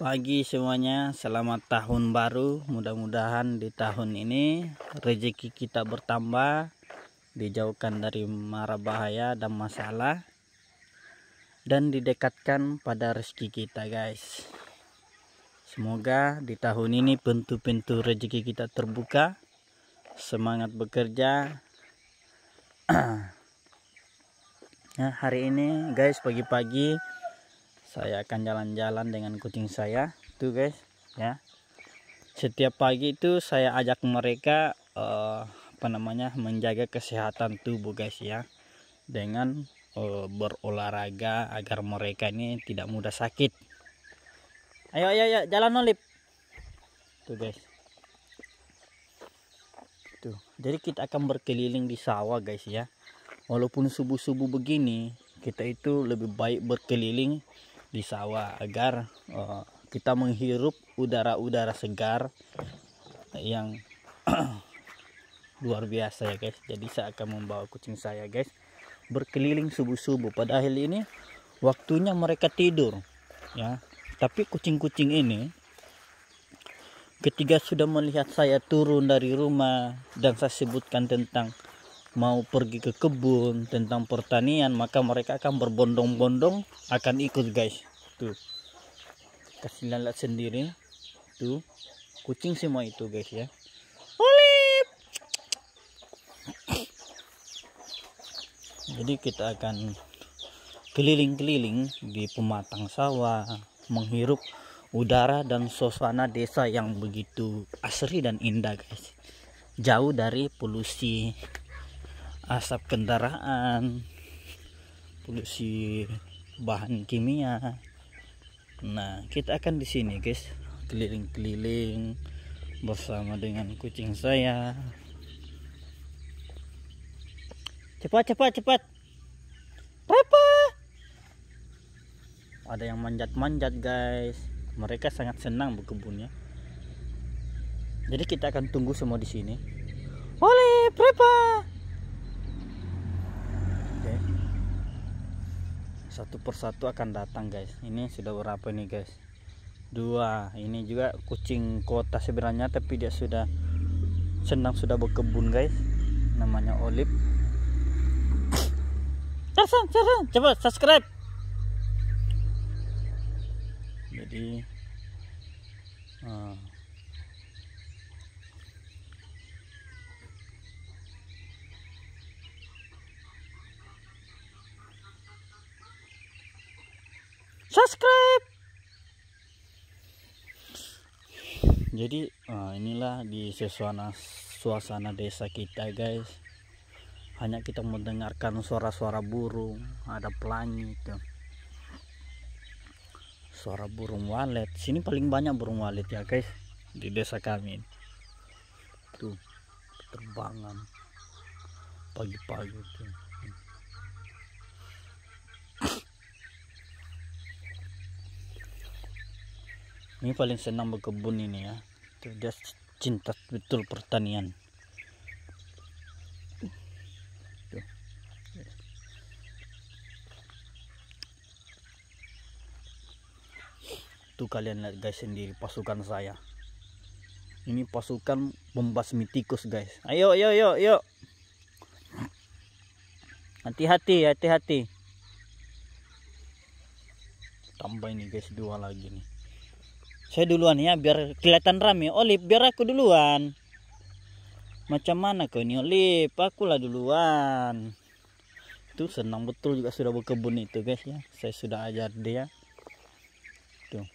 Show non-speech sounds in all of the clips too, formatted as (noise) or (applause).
pagi semuanya selamat tahun baru mudah-mudahan di tahun ini rezeki kita bertambah dijauhkan dari mara bahaya dan masalah dan didekatkan pada rezeki kita guys semoga di tahun ini pintu-pintu rezeki kita terbuka semangat bekerja (clears throat) nah, hari ini guys pagi-pagi saya akan jalan-jalan dengan kucing saya tuh guys ya setiap pagi itu saya ajak mereka uh, apa namanya menjaga kesehatan tubuh guys ya dengan uh, berolahraga agar mereka ini tidak mudah sakit ayo ayo, ayo jalan olip tuh guys tuh jadi kita akan berkeliling di sawah guys ya walaupun subuh-subuh begini kita itu lebih baik berkeliling di sawah agar uh, kita menghirup udara-udara segar yang (clears throat) luar biasa ya guys jadi saya akan membawa kucing saya guys berkeliling subuh-subuh Pada padahal ini waktunya mereka tidur ya tapi kucing-kucing ini ketika sudah melihat saya turun dari rumah dan saya sebutkan tentang mau pergi ke kebun tentang pertanian maka mereka akan berbondong-bondong akan ikut guys tuh kasih lalat sendiri tuh kucing semua itu guys ya Olip! jadi kita akan keliling-keliling di pematang sawah menghirup udara dan suasana desa yang begitu asri dan indah guys jauh dari polusi asap kendaraan polusi bahan kimia Nah, kita akan di sini, guys, keliling-keliling bersama dengan kucing saya. Cepat, cepat, cepat. Papa. Ada yang manjat-manjat, guys. Mereka sangat senang berkebunnya. Jadi kita akan tunggu semua di sini. Oleh, Prepa. satu persatu akan datang guys ini sudah berapa nih guys dua ini juga kucing kota sebenarnya tapi dia sudah senang sudah berkebun guys namanya Olive coba subscribe jadi uh, subscribe jadi uh, inilah di sesuana suasana desa kita guys hanya kita mendengarkan suara-suara burung ada pelangi itu suara burung walet sini paling banyak burung walet ya guys di desa kami tuh terbangan pagi-pagi tuh ini paling senang berkebun ini ya Itu dia cinta betul pertanian tuh. kalian lihat guys sendiri pasukan saya ini pasukan membasmi tikus guys ayo ayo ayo ayo hati-hati hati-hati tambah ini guys dua lagi nih saya duluan ya biar kelihatan rame Olip oh, biar aku duluan macam mana kau ini Olip oh, akulah duluan itu senang betul juga sudah berkebun itu guys ya saya sudah ajar dia tuh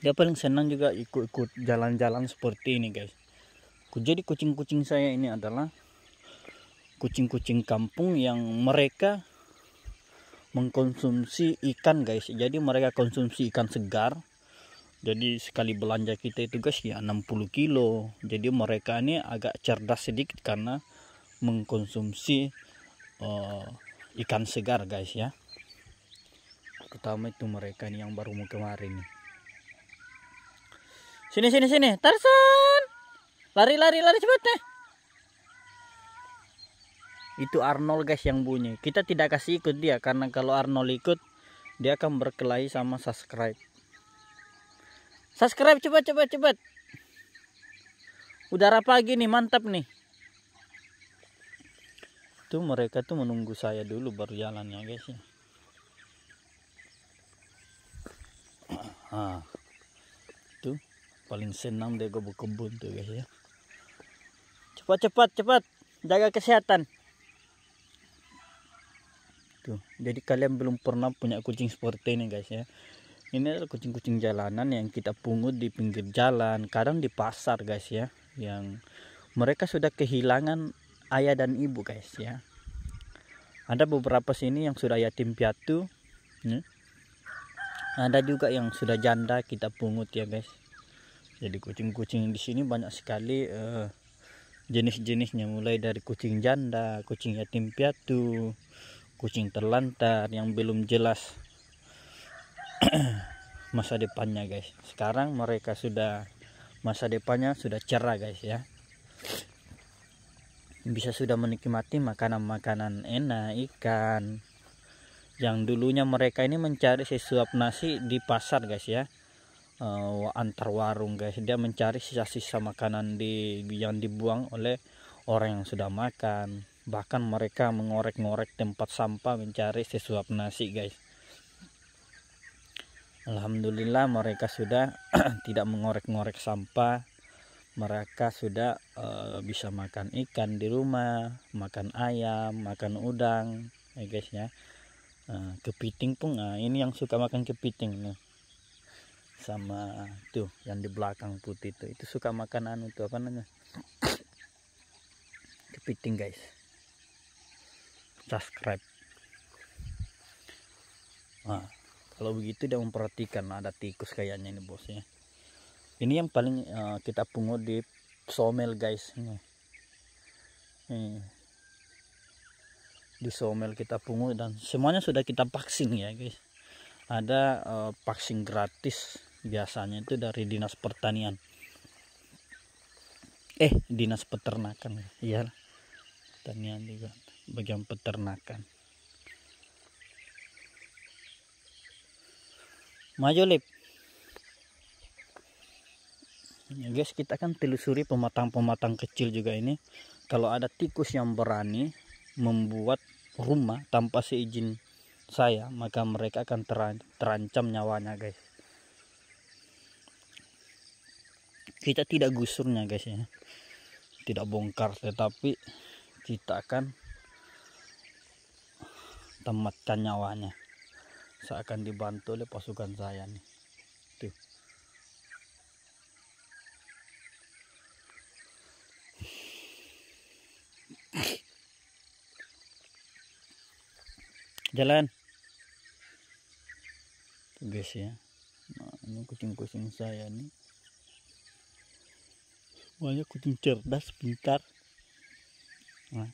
dia paling senang juga ikut-ikut jalan-jalan seperti ini guys jadi kucing-kucing saya ini adalah kucing-kucing kampung yang mereka mengkonsumsi ikan guys jadi mereka konsumsi ikan segar jadi sekali belanja kita itu guys ya 60 kilo jadi mereka ini agak cerdas sedikit karena mengkonsumsi uh, ikan segar guys ya terutama itu mereka ini yang baru mau kemarin sini sini sini Tarsan, lari lari lari cepat nih itu Arnold guys yang bunyi kita tidak kasih ikut dia karena kalau Arnold ikut dia akan berkelahi sama subscribe Subscribe cepat cepat cepat. Udara pagi nih mantap nih. Tuh mereka tuh menunggu saya dulu baru jalan ya guys ya. (clears throat) Ah. Tuh paling senang deh gue berkebun tuh guys ya. Cepat cepat cepat jaga kesehatan. Tuh, jadi kalian belum pernah punya kucing seperti ini guys ya ini adalah kucing-kucing jalanan yang kita pungut di pinggir jalan kadang di pasar guys ya yang mereka sudah kehilangan ayah dan ibu guys ya ada beberapa sini yang sudah yatim piatu ya. ada juga yang sudah janda kita pungut ya guys jadi kucing-kucing di sini banyak sekali uh, jenis-jenisnya mulai dari kucing janda kucing yatim piatu kucing terlantar yang belum jelas (clears throat) masa depannya guys sekarang mereka sudah masa depannya sudah cerah guys ya bisa sudah menikmati makanan-makanan enak ikan yang dulunya mereka ini mencari sesuap nasi di pasar guys ya uh, antar warung guys dia mencari sisa-sisa makanan di yang dibuang oleh orang yang sudah makan bahkan mereka mengorek-ngorek tempat sampah mencari sesuap nasi guys Alhamdulillah mereka sudah (clears throat) tidak mengorek-ngorek sampah mereka sudah uh, bisa makan ikan di rumah, makan ayam, makan udang, ya guys ya. Eh, kepiting pun, nah, ini yang suka makan kepiting nih, sama tuh yang di belakang putih itu, itu suka makanan itu apa namanya? Kepiting guys. Subscribe. Nah kalau begitu dia memperhatikan ada tikus kayaknya ini bos ya ini yang paling uh, kita pungut di somel guys ini ini di somel kita pungut dan semuanya sudah kita vaksin ya guys ada uh, vaksin gratis biasanya itu dari dinas pertanian eh dinas peternakan ya iya pertanian juga bagian peternakan maju lip ya guys kita akan telusuri pematang-pematang kecil juga ini kalau ada tikus yang berani membuat rumah tanpa seizin saya maka mereka akan terancam nyawanya guys kita tidak gusurnya guys ya tidak bongkar tetapi kita akan tematkan nyawanya saya akan dibantu oleh pasukan saya nih tuh jalan tuh guys ya nah, ini kucing-kucing saya nih banyak kucing cerdas pintar nah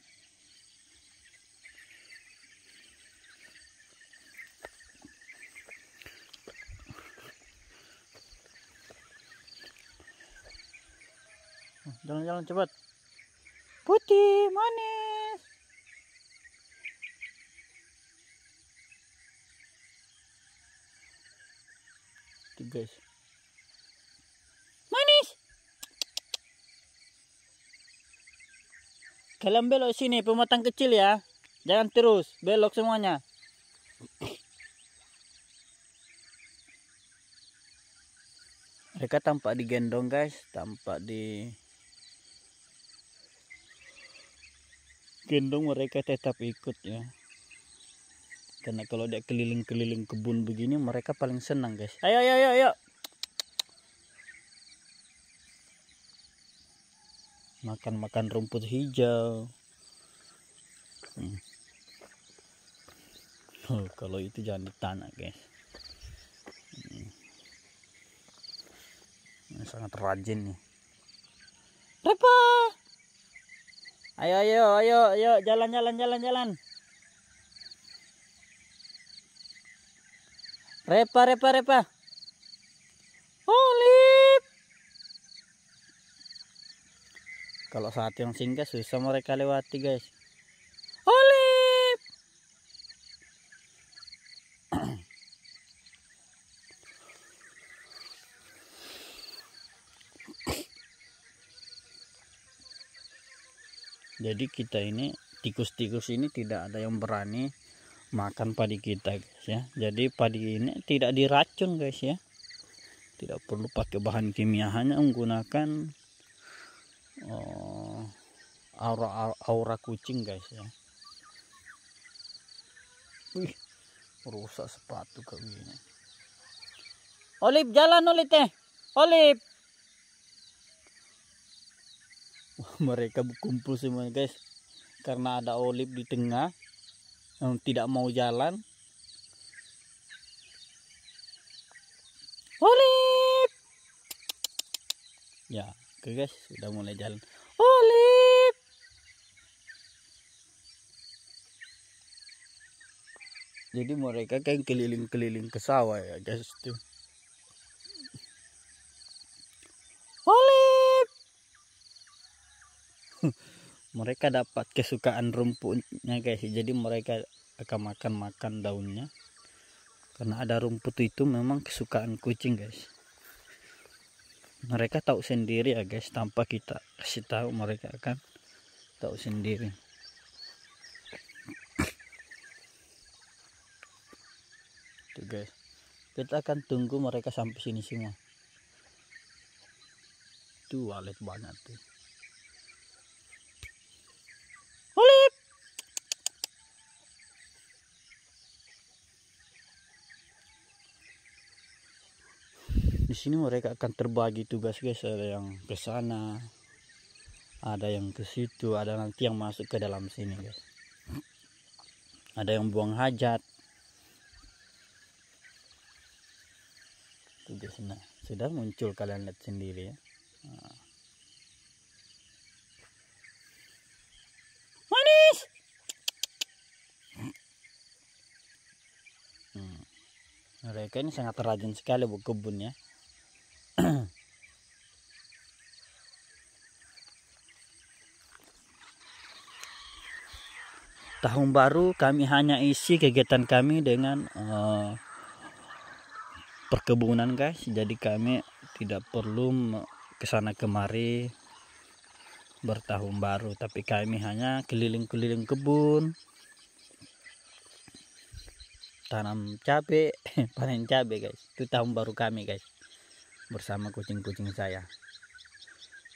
Jalan cepat. Putih, manis. itu guys. Manis. Kalian belok sini, pematang kecil ya. Jangan terus, belok semuanya. mereka tampak digendong guys tampak di gendong mereka tetap ikut ya karena kalau dia keliling-keliling kebun begini mereka paling senang guys ayo ayo ayo makan-makan rumput hijau hmm. oh, kalau itu jangan di tanah guys hmm. sangat rajin nih Repot Ayo, ayo, ayo, ayo, jalan, jalan, jalan, jalan. Repa, repa, repa. Olip. Kalau saat yang singgah susah mereka lewati guys. jadi kita ini tikus-tikus ini tidak ada yang berani makan padi kita guys ya jadi padi ini tidak diracun guys ya tidak perlu pakai bahan kimia hanya menggunakan oh, aura, aura kucing guys ya wih rusak sepatu kayak ini Olip jalan Olip teh Olip (laughs) mereka berkumpul semua guys karena ada olip di tengah yang tidak mau jalan olip ya oke guys sudah mulai jalan olip jadi mereka kayak keliling-keliling ke sawah ya guys tuh mereka dapat kesukaan rumputnya guys jadi mereka akan makan-makan daunnya karena ada rumput itu memang kesukaan kucing guys mereka tahu sendiri ya guys tanpa kita kasih tahu mereka akan tahu sendiri tuh guys kita akan tunggu mereka sampai sini semua tuh walet banyak tuh Ulit. Di sini mereka akan terbagi tugas guys, ada yang ke sana, ada yang ke situ, ada nanti yang masuk ke dalam sini guys. Ada yang buang hajat. Tugasnya sudah muncul kalian lihat sendiri ya. Nah. mereka ini sangat rajin sekali berkebun ya (clears throat) tahun baru kami hanya isi kegiatan kami dengan uh, perkebunan guys jadi kami tidak perlu kesana kemari bertahun baru tapi kami hanya keliling-keliling kebun tanam cabe (laughs) panen cabe guys itu tahun baru kami guys bersama kucing-kucing saya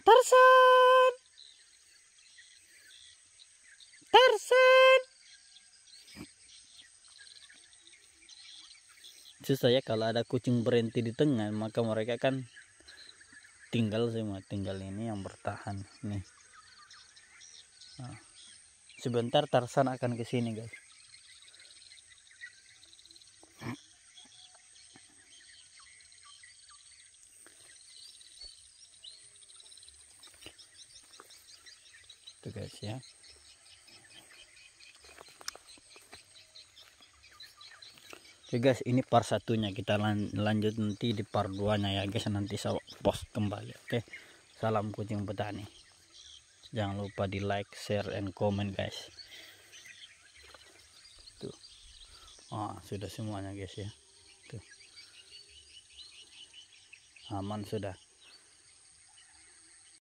Tarsan Tarsan susah ya kalau ada kucing berhenti di tengah maka mereka kan tinggal semua tinggal ini yang bertahan nih nah, sebentar Tarsan akan ke sini guys ya Oke guys, ini part satunya kita lan lanjut nanti di part 2 ya guys, nanti saya post kembali. Oke. Salam kucing petani. Jangan lupa di like, share and comment guys. Tuh. Ah, sudah semuanya guys ya. Tuh. Aman sudah.